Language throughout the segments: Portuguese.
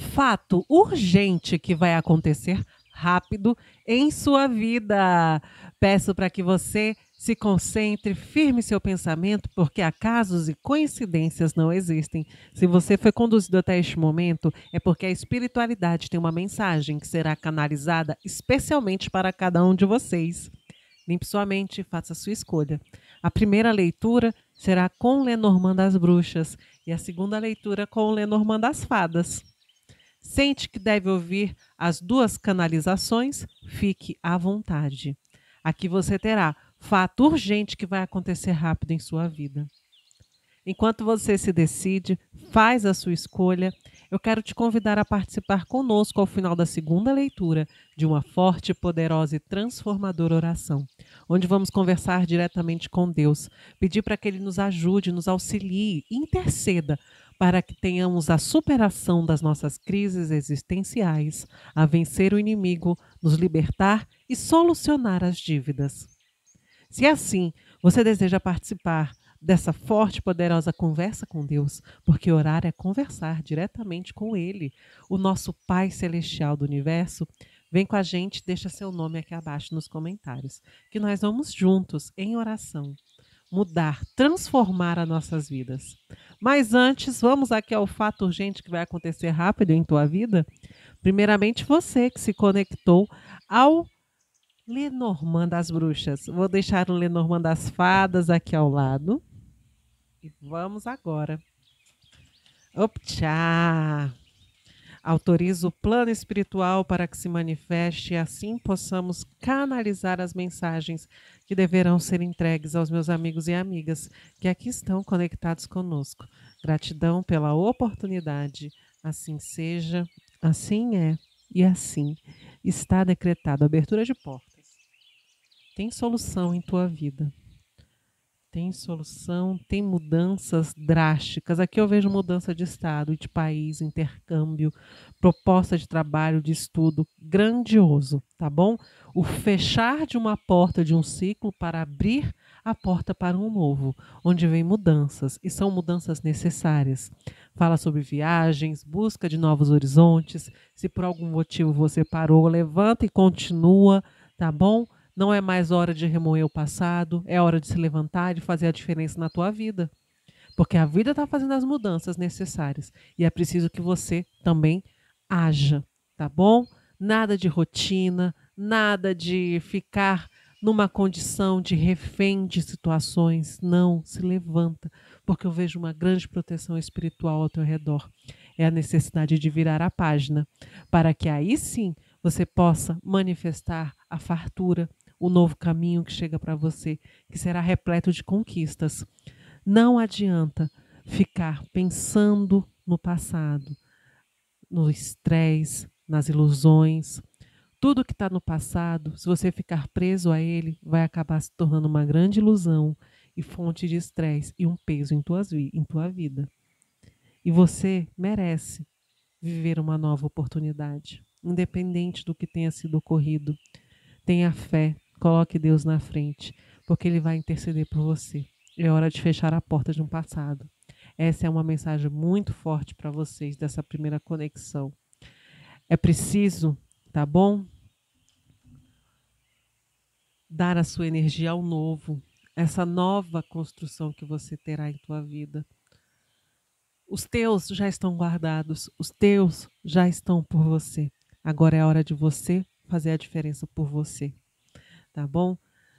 fato urgente que vai acontecer rápido em sua vida. Peço para que você se concentre, firme seu pensamento, porque acasos e coincidências não existem. Se você foi conduzido até este momento, é porque a espiritualidade tem uma mensagem que será canalizada especialmente para cada um de vocês. Limpe sua mente e faça sua escolha. A primeira leitura será com Lenormand das Bruxas e a segunda leitura com Lenormand das Fadas. Sente que deve ouvir as duas canalizações? Fique à vontade. Aqui você terá fato urgente que vai acontecer rápido em sua vida. Enquanto você se decide, faz a sua escolha, eu quero te convidar a participar conosco ao final da segunda leitura de uma forte, poderosa e transformadora oração, onde vamos conversar diretamente com Deus, pedir para que Ele nos ajude, nos auxilie, interceda para que tenhamos a superação das nossas crises existenciais, a vencer o inimigo, nos libertar e solucionar as dívidas. Se assim você deseja participar dessa forte e poderosa conversa com Deus, porque orar é conversar diretamente com Ele, o nosso Pai Celestial do Universo, vem com a gente, deixa seu nome aqui abaixo nos comentários, que nós vamos juntos em oração mudar, transformar as nossas vidas. Mas antes, vamos aqui ao fato urgente que vai acontecer rápido em tua vida. Primeiramente, você que se conectou ao Lenormand das Bruxas. Vou deixar o Lenormand das Fadas aqui ao lado. E vamos agora. tchau! Autorizo o plano espiritual para que se manifeste e assim possamos canalizar as mensagens que deverão ser entregues aos meus amigos e amigas que aqui estão conectados conosco. Gratidão pela oportunidade. Assim seja, assim é e assim está decretado. Abertura de portas. Tem solução em tua vida. Tem solução, tem mudanças drásticas. Aqui eu vejo mudança de estado, de país, intercâmbio, proposta de trabalho, de estudo, grandioso, tá bom? O fechar de uma porta de um ciclo para abrir a porta para um novo, onde vem mudanças, e são mudanças necessárias. Fala sobre viagens, busca de novos horizontes. Se por algum motivo você parou, levanta e continua, tá bom? Não é mais hora de remoer o passado, é hora de se levantar e fazer a diferença na tua vida. Porque a vida está fazendo as mudanças necessárias e é preciso que você também haja, tá bom? Nada de rotina, nada de ficar numa condição de refém de situações. Não, se levanta, porque eu vejo uma grande proteção espiritual ao teu redor. É a necessidade de virar a página, para que aí sim você possa manifestar a fartura, o novo caminho que chega para você, que será repleto de conquistas. Não adianta ficar pensando no passado, no estresse, nas ilusões. Tudo que está no passado, se você ficar preso a ele, vai acabar se tornando uma grande ilusão e fonte de estresse e um peso em, tuas vi em tua vida. E você merece viver uma nova oportunidade, independente do que tenha sido ocorrido. Tenha fé, Coloque Deus na frente, porque Ele vai interceder por você. É hora de fechar a porta de um passado. Essa é uma mensagem muito forte para vocês dessa primeira conexão. É preciso, tá bom? Dar a sua energia ao novo, essa nova construção que você terá em tua vida. Os teus já estão guardados, os teus já estão por você. Agora é a hora de você fazer a diferença por você tá bom?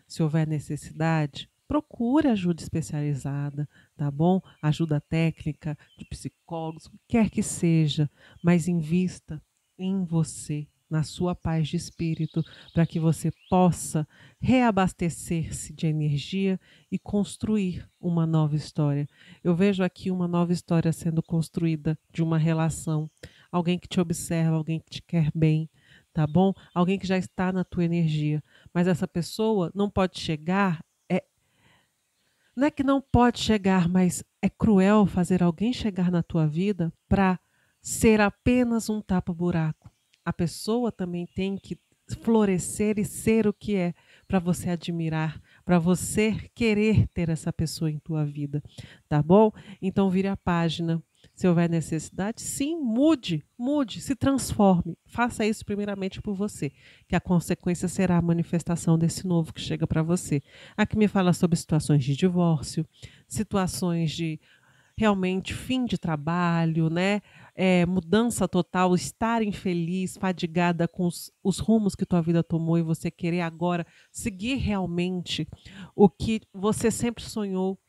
Se houver necessidade, procure ajuda especializada, tá bom? Ajuda técnica, de psicólogos, quer que seja, mas invista em você, na sua paz de espírito, para que você possa reabastecer-se de energia e construir uma nova história. Eu vejo aqui uma nova história sendo construída de uma relação, alguém que te observa, alguém que te quer bem, tá bom? Alguém que já está na tua energia, mas essa pessoa não pode chegar. É... Não é que não pode chegar, mas é cruel fazer alguém chegar na tua vida para ser apenas um tapa-buraco. A pessoa também tem que florescer e ser o que é para você admirar, para você querer ter essa pessoa em tua vida, tá bom? Então vire a página, se houver necessidade, sim, mude, mude, se transforme. Faça isso primeiramente por você, que a consequência será a manifestação desse novo que chega para você. Aqui me fala sobre situações de divórcio, situações de realmente fim de trabalho, né? É, mudança total, estar infeliz, fadigada com os, os rumos que tua vida tomou e você querer agora seguir realmente o que você sempre sonhou.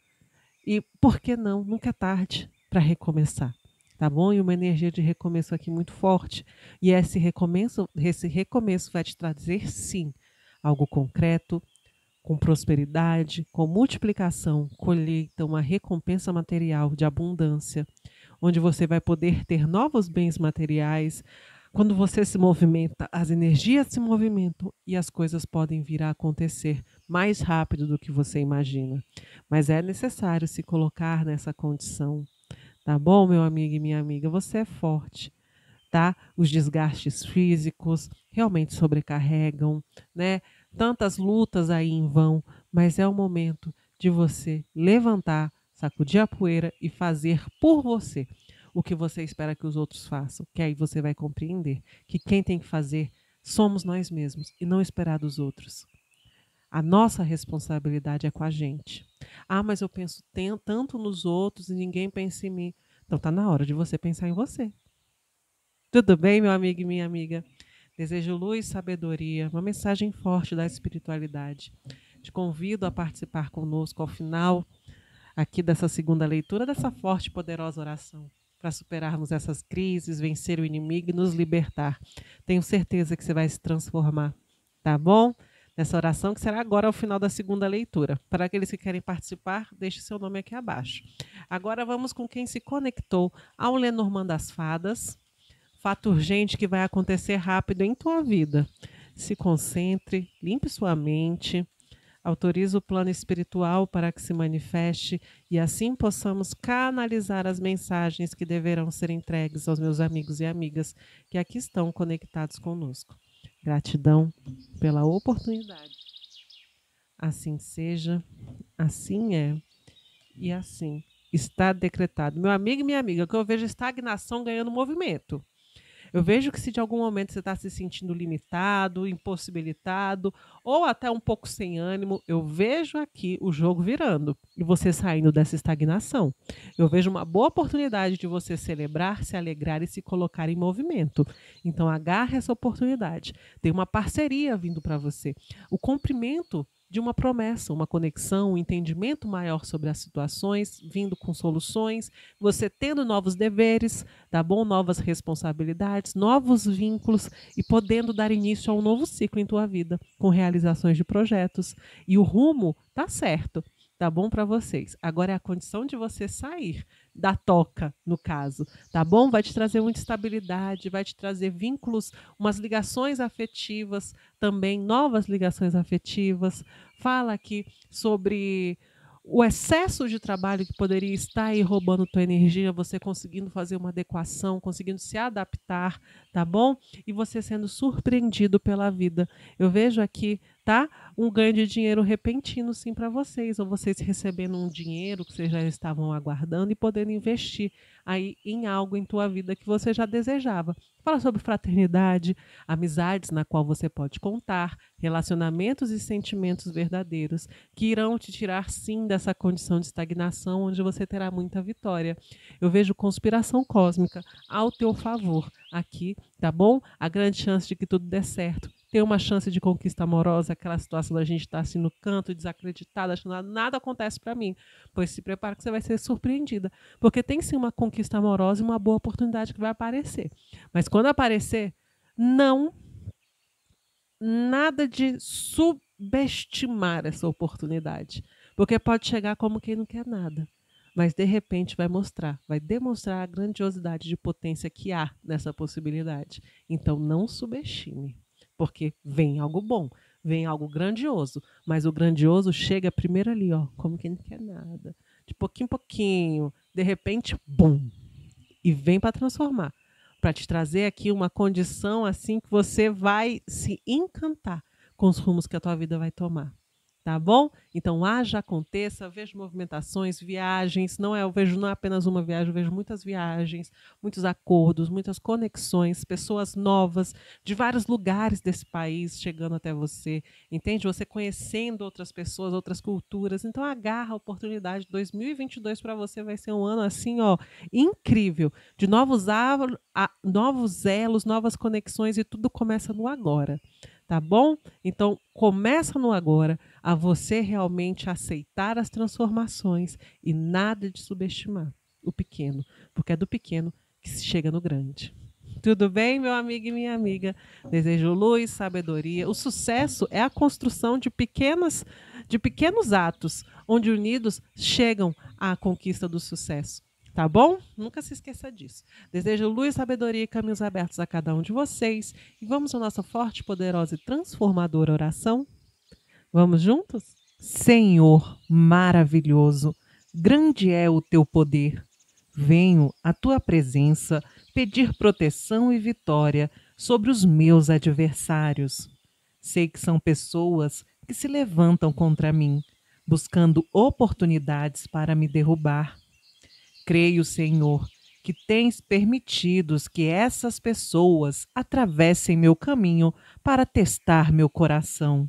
E por que não? Nunca é tarde para recomeçar, tá bom? E uma energia de recomeço aqui muito forte. E esse recomeço, esse recomeço vai te trazer sim algo concreto, com prosperidade, com multiplicação, colheita, uma recompensa material de abundância, onde você vai poder ter novos bens materiais. Quando você se movimenta, as energias se movimentam e as coisas podem vir a acontecer mais rápido do que você imagina. Mas é necessário se colocar nessa condição tá bom, meu amigo e minha amiga? Você é forte, tá? Os desgastes físicos realmente sobrecarregam, né? Tantas lutas aí em vão, mas é o momento de você levantar, sacudir a poeira e fazer por você o que você espera que os outros façam, que aí você vai compreender que quem tem que fazer somos nós mesmos e não esperar dos outros. A nossa responsabilidade é com a gente. Ah, mas eu penso tanto nos outros e ninguém pensa em mim. Então tá na hora de você pensar em você. Tudo bem, meu amigo e minha amiga? Desejo luz, e sabedoria, uma mensagem forte da espiritualidade. Te convido a participar conosco ao final aqui dessa segunda leitura dessa forte e poderosa oração para superarmos essas crises, vencer o inimigo e nos libertar. Tenho certeza que você vai se transformar, tá bom? nessa oração, que será agora ao final da segunda leitura. Para aqueles que querem participar, deixe seu nome aqui abaixo. Agora vamos com quem se conectou ao Lenormand das Fadas. Fato urgente que vai acontecer rápido em tua vida. Se concentre, limpe sua mente, autoriza o plano espiritual para que se manifeste e assim possamos canalizar as mensagens que deverão ser entregues aos meus amigos e amigas que aqui estão conectados conosco. Gratidão pela oportunidade. Assim seja, assim é e assim está decretado. Meu amigo e minha amiga, o que eu vejo é estagnação ganhando movimento. Eu vejo que se de algum momento você está se sentindo limitado, impossibilitado, ou até um pouco sem ânimo, eu vejo aqui o jogo virando e você saindo dessa estagnação. Eu vejo uma boa oportunidade de você celebrar, se alegrar e se colocar em movimento. Então agarre essa oportunidade. Tem uma parceria vindo para você. O cumprimento de uma promessa, uma conexão, um entendimento maior sobre as situações, vindo com soluções, você tendo novos deveres, tá bom? Novas responsabilidades, novos vínculos e podendo dar início a um novo ciclo em tua vida, com realizações de projetos. E o rumo tá certo, tá bom para vocês. Agora é a condição de você sair da toca, no caso, tá bom? Vai te trazer muita estabilidade, vai te trazer vínculos, umas ligações afetivas também, novas ligações afetivas. Fala aqui sobre o excesso de trabalho que poderia estar aí roubando tua energia, você conseguindo fazer uma adequação, conseguindo se adaptar, tá bom? E você sendo surpreendido pela vida. Eu vejo aqui tá? Um ganho de dinheiro repentino, sim, para vocês, ou vocês recebendo um dinheiro que vocês já estavam aguardando e podendo investir aí em algo em tua vida que você já desejava. Fala sobre fraternidade, amizades na qual você pode contar, relacionamentos e sentimentos verdadeiros que irão te tirar sim dessa condição de estagnação onde você terá muita vitória. Eu vejo conspiração cósmica ao teu favor aqui, tá bom? A grande chance de que tudo dê certo ter uma chance de conquista amorosa, aquela situação da gente estar tá, assim no canto, desacreditada, achando que nada acontece para mim. Pois se prepara que você vai ser surpreendida. Porque tem sim uma conquista amorosa e uma boa oportunidade que vai aparecer. Mas quando aparecer, não nada de subestimar essa oportunidade. Porque pode chegar como quem não quer nada mas de repente vai mostrar, vai demonstrar a grandiosidade de potência que há nessa possibilidade. Então não subestime porque vem algo bom, vem algo grandioso. Mas o grandioso chega primeiro ali, ó, como quem não quer nada. De pouquinho em pouquinho, de repente, bum! E vem para transformar, para te trazer aqui uma condição assim que você vai se encantar com os rumos que a tua vida vai tomar tá bom? Então, haja, aconteça, vejo movimentações, viagens, não é, eu vejo não é apenas uma viagem, eu vejo muitas viagens, muitos acordos, muitas conexões, pessoas novas de vários lugares desse país chegando até você, entende? Você conhecendo outras pessoas, outras culturas. Então, agarra a oportunidade. 2022 para você vai ser um ano assim, ó, incrível, de novos, a, novos elos, novas conexões e tudo começa no agora, tá bom? Então, começa no agora a você realmente aceitar as transformações e nada de subestimar o pequeno, porque é do pequeno que se chega no grande. Tudo bem, meu amigo e minha amiga? Desejo luz, sabedoria. O sucesso é a construção de pequenas de pequenos atos, onde unidos chegam à conquista do sucesso. Tá bom? Nunca se esqueça disso. Desejo luz, sabedoria e caminhos abertos a cada um de vocês. E vamos à nossa forte, poderosa e transformadora oração. Vamos juntos? Senhor maravilhoso, grande é o teu poder. Venho à tua presença pedir proteção e vitória sobre os meus adversários. Sei que são pessoas que se levantam contra mim, buscando oportunidades para me derrubar. Creio, Senhor, que tens permitido que essas pessoas atravessem meu caminho para testar meu coração.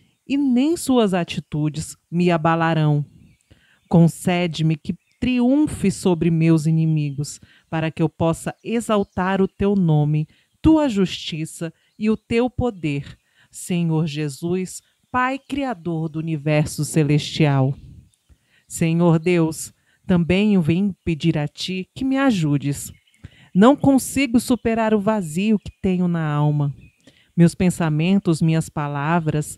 e nem suas atitudes me abalarão. Concede-me que triunfe sobre meus inimigos, para que eu possa exaltar o teu nome, tua justiça e o teu poder. Senhor Jesus, Pai Criador do universo celestial. Senhor Deus, também eu venho pedir a Ti que me ajudes. Não consigo superar o vazio que tenho na alma. Meus pensamentos, minhas palavras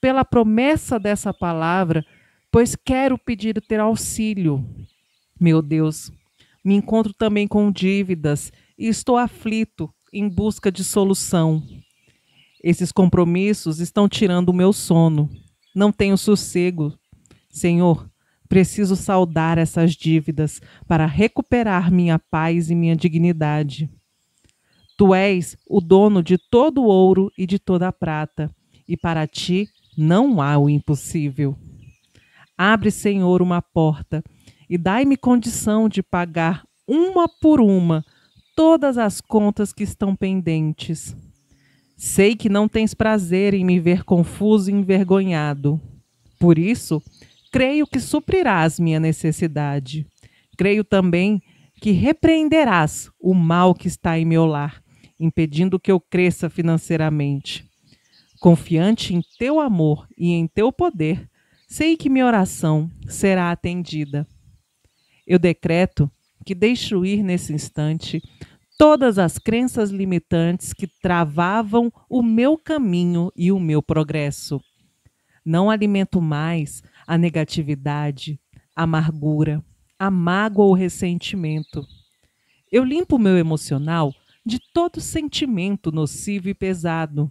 pela promessa dessa palavra, pois quero pedir ter auxílio. Meu Deus, me encontro também com dívidas e estou aflito em busca de solução. Esses compromissos estão tirando o meu sono. Não tenho sossego. Senhor, preciso saldar essas dívidas para recuperar minha paz e minha dignidade. Tu és o dono de todo o ouro e de toda a prata, e para ti não há o impossível. Abre, Senhor, uma porta e dai-me condição de pagar uma por uma todas as contas que estão pendentes. Sei que não tens prazer em me ver confuso e envergonhado. Por isso, creio que suprirás minha necessidade. Creio também que repreenderás o mal que está em meu lar, impedindo que eu cresça financeiramente. Confiante em teu amor e em teu poder, sei que minha oração será atendida. Eu decreto que deixo ir nesse instante todas as crenças limitantes que travavam o meu caminho e o meu progresso. Não alimento mais a negatividade, a amargura, a mágoa ou ressentimento. Eu limpo o meu emocional de todo sentimento nocivo e pesado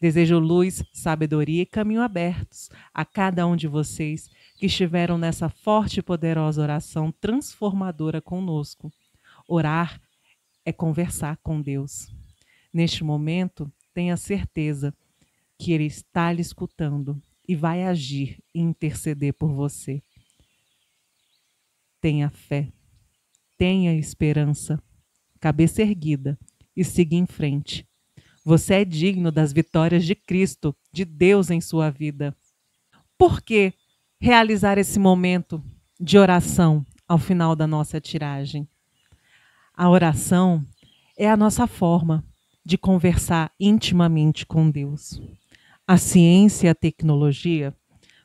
Desejo luz, sabedoria e caminho abertos a cada um de vocês que estiveram nessa forte e poderosa oração transformadora conosco. Orar é conversar com Deus. Neste momento, tenha certeza que Ele está lhe escutando e vai agir e interceder por você. Tenha fé, tenha esperança, cabeça erguida e siga em frente você é digno das vitórias de Cristo, de Deus em sua vida. Por que realizar esse momento de oração ao final da nossa tiragem? A oração é a nossa forma de conversar intimamente com Deus. A ciência e a tecnologia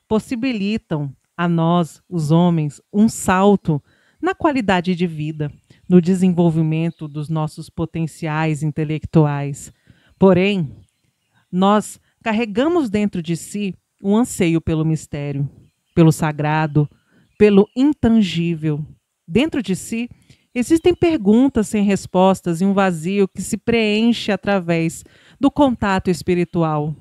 possibilitam a nós, os homens, um salto na qualidade de vida, no desenvolvimento dos nossos potenciais intelectuais, Porém, nós carregamos dentro de si um anseio pelo mistério, pelo sagrado, pelo intangível. Dentro de si existem perguntas sem respostas e um vazio que se preenche através do contato espiritual.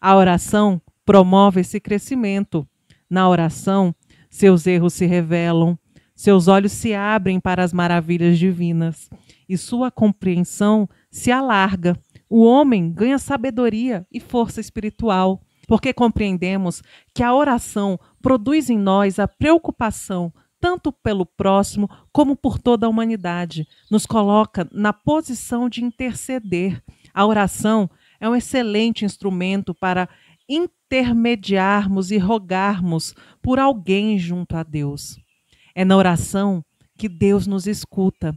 A oração promove esse crescimento. Na oração, seus erros se revelam, seus olhos se abrem para as maravilhas divinas e sua compreensão se alarga o homem ganha sabedoria e força espiritual, porque compreendemos que a oração produz em nós a preocupação tanto pelo próximo como por toda a humanidade. Nos coloca na posição de interceder. A oração é um excelente instrumento para intermediarmos e rogarmos por alguém junto a Deus. É na oração que Deus nos escuta.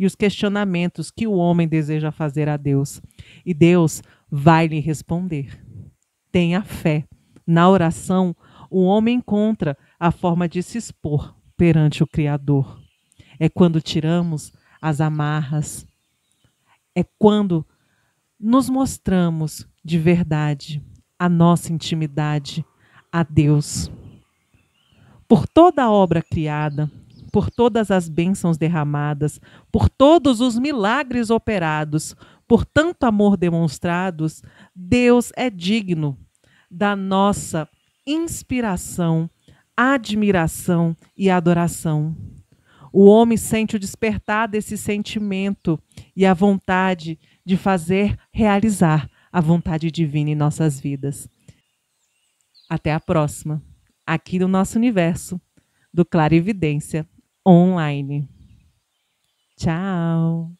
e os questionamentos que o homem deseja fazer a Deus. E Deus vai lhe responder. Tenha fé. Na oração, o homem encontra a forma de se expor perante o Criador. É quando tiramos as amarras. É quando nos mostramos de verdade a nossa intimidade a Deus. Por toda a obra criada, por todas as bênçãos derramadas, por todos os milagres operados, por tanto amor demonstrados, Deus é digno da nossa inspiração, admiração e adoração. O homem sente o despertar desse sentimento e a vontade de fazer realizar a vontade divina em nossas vidas. Até a próxima, aqui no nosso universo do Clarividência online. Tchau!